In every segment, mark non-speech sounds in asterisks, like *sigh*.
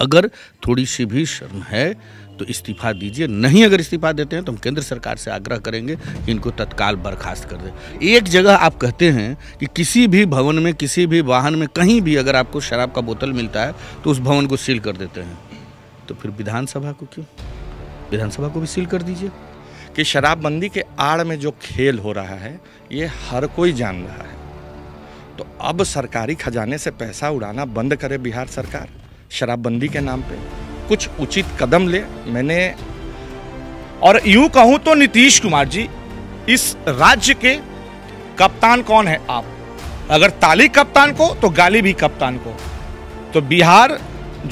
अगर थोड़ी सी भी शर्म है तो इस्तीफा दीजिए नहीं अगर इस्तीफा देते हैं तो हम केंद्र सरकार से आग्रह करेंगे कि इनको तत्काल बर्खास्त कर दें एक जगह आप कहते हैं कि किसी भी भवन में किसी भी वाहन में कहीं भी अगर आपको शराब का बोतल मिलता है तो उस भवन को सील कर देते हैं तो फिर विधानसभा को क्यों विधानसभा को भी सील कर दीजिए कि शराबबंदी के आड़ में जो खेल हो रहा है ये हर कोई जान रहा है तो अब सरकारी खजाने से पैसा उड़ाना बंद करे बिहार सरकार शराबबंदी के नाम पे कुछ उचित कदम ले मैंने और यूं कहूं तो नीतीश कुमार जी इस राज्य के कप्तान कौन है आप अगर ताली कप्तान को तो गाली भी कप्तान को तो बिहार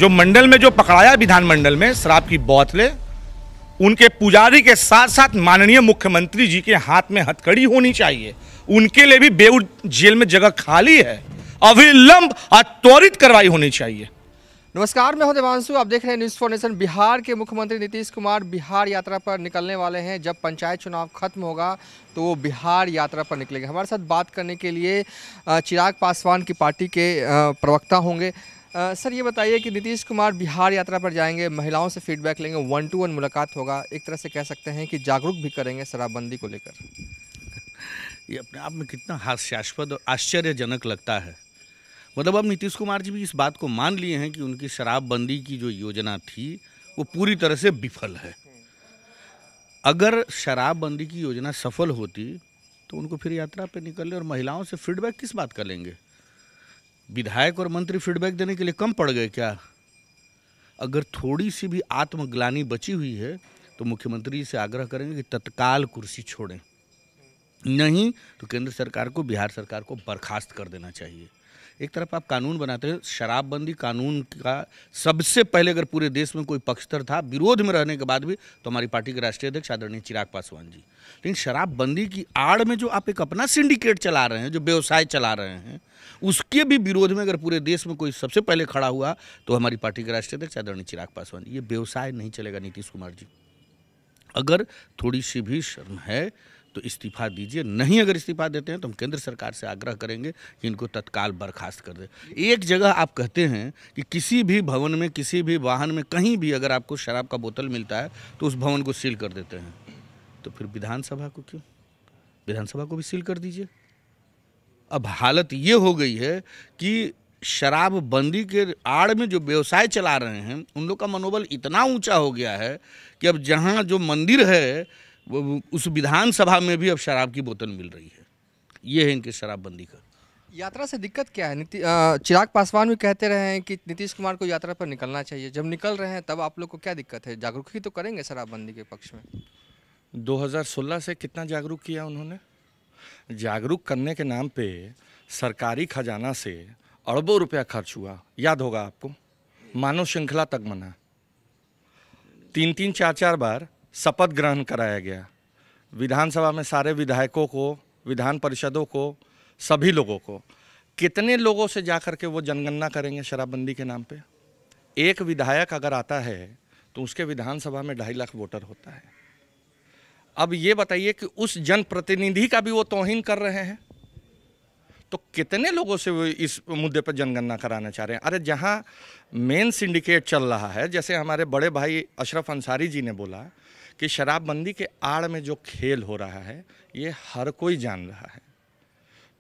जो मंडल में जो पकड़ाया विधानमंडल में शराब की बोतले उनके पुजारी के साथ साथ माननीय मुख्यमंत्री जी के हाथ में हथकड़ी होनी चाहिए उनके लिए भी बेउ जेल में जगह खाली है अविलंब और त्वरित कार्रवाई होनी चाहिए नमस्कार मैं हूं देवांशु आप देख रहे हैं न्यूज़ फॉर बिहार के मुख्यमंत्री नीतीश कुमार बिहार यात्रा पर निकलने वाले हैं जब पंचायत चुनाव खत्म होगा तो वो बिहार यात्रा पर निकलेंगे हमारे साथ बात करने के लिए चिराग पासवान की पार्टी के प्रवक्ता होंगे सर ये बताइए कि नीतीश कुमार बिहार यात्रा पर जाएंगे महिलाओं से फीडबैक लेंगे वन टू वन मुलाकात होगा एक तरह से कह सकते हैं कि जागरूक भी करेंगे शराबबंदी को लेकर *laughs* ये अपने आप में कितना हास्यास्पद और आश्चर्यजनक लगता है मतलब अब नीतीश कुमार जी भी इस बात को मान लिए हैं कि उनकी शराबबंदी की जो योजना थी वो पूरी तरह से विफल है अगर शराबबंदी की योजना सफल होती तो उनको फिर यात्रा पे निकलने और महिलाओं से फीडबैक किस बात का लेंगे विधायक और मंत्री फीडबैक देने के लिए कम पड़ गए क्या अगर थोड़ी सी भी आत्मग्लानी बची हुई है तो मुख्यमंत्री से आग्रह करेंगे कि तत्काल कुर्सी छोड़ें नहीं तो केंद्र सरकार को बिहार सरकार को बर्खास्त कर देना चाहिए एक तरफ आप कानून बनाते हैं शराबबंदी कानून का सबसे पहले अगर पूरे देश में कोई पक्षधर था विरोध में रहने के बाद भी तो हमारी पार्टी के राष्ट्रीय अध्यक्ष आदरणीय चिराग पासवान जी लेकिन शराबबंदी की आड़ में जो आप एक अपना सिंडिकेट चला रहे हैं जो व्यवसाय चला रहे हैं उसके भी विरोध में अगर पूरे देश में कोई सबसे पहले खड़ा हुआ तो हमारी पार्टी के राष्ट्रीय अध्यक्ष आदरणीय चिराग पासवान जी ये व्यवसाय नहीं चलेगा नीतीश कुमार जी अगर थोड़ी सी भी शर्म है तो इस्तीफा दीजिए नहीं अगर इस्तीफा देते हैं तो हम केंद्र सरकार से आग्रह करेंगे कि इनको तत्काल बर्खास्त कर दे एक जगह आप कहते हैं कि किसी भी भवन में किसी भी वाहन में कहीं भी अगर आपको शराब का बोतल मिलता है तो उस भवन को सील कर देते हैं तो फिर विधानसभा को क्यों विधानसभा को भी सील कर दीजिए अब हालत ये हो गई है कि शराबबंदी के आड़ में जो व्यवसाय चला रहे हैं उन लोग का मनोबल इतना ऊंचा हो गया है कि अब जहाँ जो मंदिर है उस विधानसभा में भी अब शराब की बोतल मिल रही है ये है इनके शराबबंदी का यात्रा से दिक्कत क्या है नीति चिराग पासवान भी कहते रहे हैं कि नीतीश कुमार को यात्रा पर निकलना चाहिए जब निकल रहे हैं तब आप लोग को क्या दिक्कत है ही तो करेंगे शराबबंदी के पक्ष में 2016 से कितना जागरूक किया उन्होंने जागरूक करने के नाम पे सरकारी खजाना से अरबों रुपया खर्च हुआ याद होगा आपको मानव श्रृंखला तक मना तीन तीन चार चार बार शपथ ग्रहण कराया गया विधानसभा में सारे विधायकों को विधान परिषदों को सभी लोगों को कितने लोगों से जा कर के वो जनगणना करेंगे शराबबंदी के नाम पे एक विधायक अगर आता है तो उसके विधानसभा में ढाई लाख वोटर होता है अब ये बताइए कि उस जनप्रतिनिधि का भी वो तोहिन कर रहे हैं तो कितने लोगों से वो इस मुद्दे पर जनगणना कराना चाह रहे हैं अरे जहाँ मेन सिंडिकेट चल रहा है जैसे हमारे बड़े भाई अशरफ अंसारी जी ने बोला कि शराबबंदी के आड़ में जो खेल हो रहा है ये हर कोई जान रहा है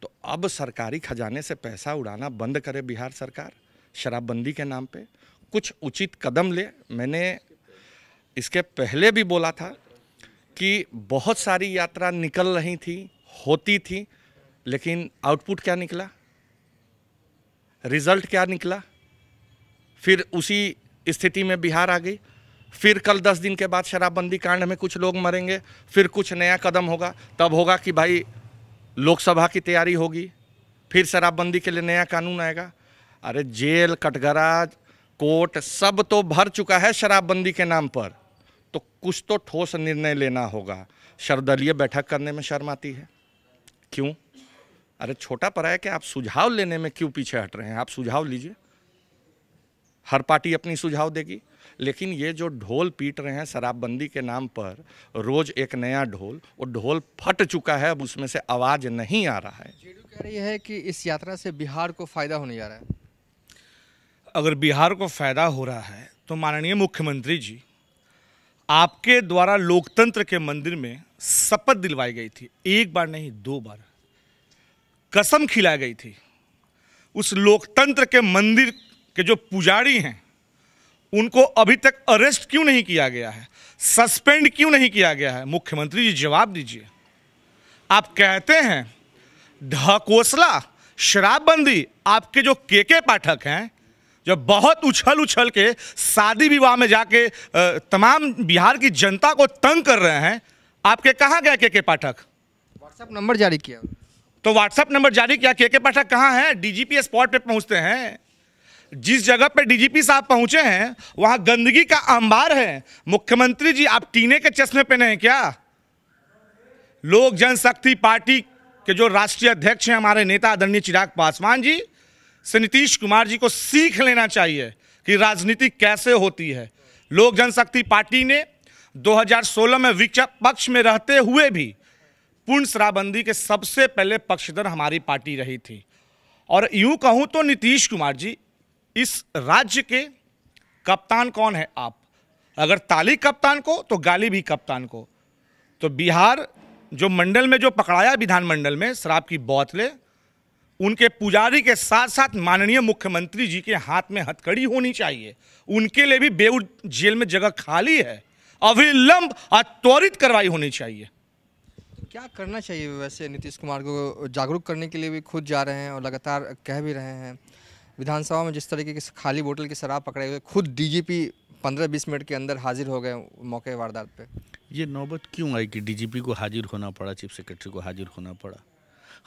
तो अब सरकारी खजाने से पैसा उड़ाना बंद करे बिहार सरकार शराबबंदी के नाम पे कुछ उचित कदम ले मैंने इसके पहले भी बोला था कि बहुत सारी यात्रा निकल रही थी होती थी लेकिन आउटपुट क्या निकला रिजल्ट क्या निकला फिर उसी स्थिति में बिहार आ गई फिर कल दस दिन के बाद शराबबंदी कांड में कुछ लोग मरेंगे फिर कुछ नया कदम होगा तब होगा कि भाई लोकसभा की तैयारी होगी फिर शराबबंदी के लिए नया कानून आएगा अरे जेल कटघरा कोर्ट सब तो भर चुका है शराबबंदी के नाम पर तो कुछ तो ठोस निर्णय लेना होगा सर्वदलीय बैठक करने में शर्म आती है क्यों अरे छोटा पराया है कि आप सुझाव लेने में क्यों पीछे हट रहे हैं आप सुझाव लीजिए हर पार्टी अपनी सुझाव देगी लेकिन ये जो ढोल पीट रहे हैं शराबबंदी के नाम पर रोज़ एक नया ढोल वो ढोल फट चुका है अब उसमें से आवाज़ नहीं आ रहा है कह रही है कि इस यात्रा से बिहार को फ़ायदा होने जा रहा है अगर बिहार को फ़ायदा हो रहा है तो माननीय मुख्यमंत्री जी आपके द्वारा लोकतंत्र के मंदिर में शपथ दिलवाई गई थी एक बार नहीं दो बार कसम खिलाई गई थी उस लोकतंत्र के मंदिर के जो पुजारी हैं उनको अभी तक अरेस्ट क्यों नहीं किया गया है सस्पेंड क्यों नहीं किया गया है मुख्यमंत्री जी जवाब दीजिए आप कहते हैं ढकोसला शराबबंदी आपके जो के के पाठक हैं जो बहुत उछल उछल के शादी विवाह में जाके तमाम बिहार की जनता को तंग कर रहे हैं आपके कहाँ गया के के पाठक व्हाट्सएप नंबर जारी किया तो व्हाट्सएप नंबर जारी किया के के पाठक कहाँ हैं डीजीपी स्पॉट पे पहुँचते हैं जिस जगह पे डीजीपी साहब पहुंचे हैं वहां गंदगी का अंबार है मुख्यमंत्री जी आप टीने के चश्मे पे नहीं क्या लोक जनशक्ति पार्टी के जो राष्ट्रीय अध्यक्ष हैं हमारे नेता आदरणीय चिराग पासवान जी से नीतीश कुमार जी को सीख लेना चाहिए कि राजनीति कैसे होती है लोक जनशक्ति पार्टी ने 2016 में पक्ष में रहते हुए भी पूर्ण शराबबंदी के सबसे पहले पक्षधर हमारी पार्टी रही थी और यूं कहूं तो नीतीश कुमार जी इस राज्य के कप्तान कौन है आप अगर ताली कप्तान को तो गाली भी कप्तान को तो बिहार जो मंडल में जो पकड़ाया विधानमंडल में शराब की बोतले उनके पुजारी के साथ साथ माननीय मुख्यमंत्री जी के हाथ में हथकड़ी होनी चाहिए उनके लिए भी बेउ जेल में जगह खाली है अविलंब और त्वरित कार्रवाई होनी चाहिए क्या करना चाहिए वैसे नीतीश कुमार को जागरूक करने के लिए भी खुद जा रहे हैं और लगातार कह भी रहे हैं विधानसभा में जिस तरीके की खाली बोतल की शराब पकड़े हुए खुद डीजीपी पंद्रह बीस मिनट के अंदर हाजिर हो गए मौके वारदात पे ये नौबत क्यों आई कि डीजीपी को हाजिर होना पड़ा चीफ सेक्रेटरी को हाजिर होना पड़ा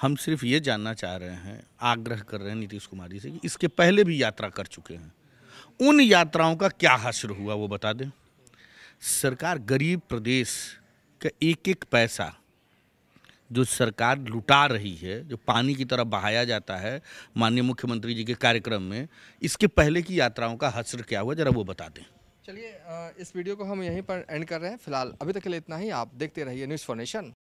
हम सिर्फ ये जानना चाह रहे हैं आग्रह कर रहे हैं नीतीश कुमार जी से कि इसके पहले भी यात्रा कर चुके हैं उन यात्राओं का क्या हासिल हुआ वो बता दें सरकार गरीब प्रदेश का एक एक पैसा जो सरकार लुटा रही है जो पानी की तरह बहाया जाता है माननीय मुख्यमंत्री जी के कार्यक्रम में इसके पहले की यात्राओं का हसर क्या हुआ जरा वो बता दें चलिए इस वीडियो को हम यहीं पर एंड कर रहे हैं फिलहाल अभी तक के लिए इतना ही आप देखते रहिए न्यूज़ फॉर नेशन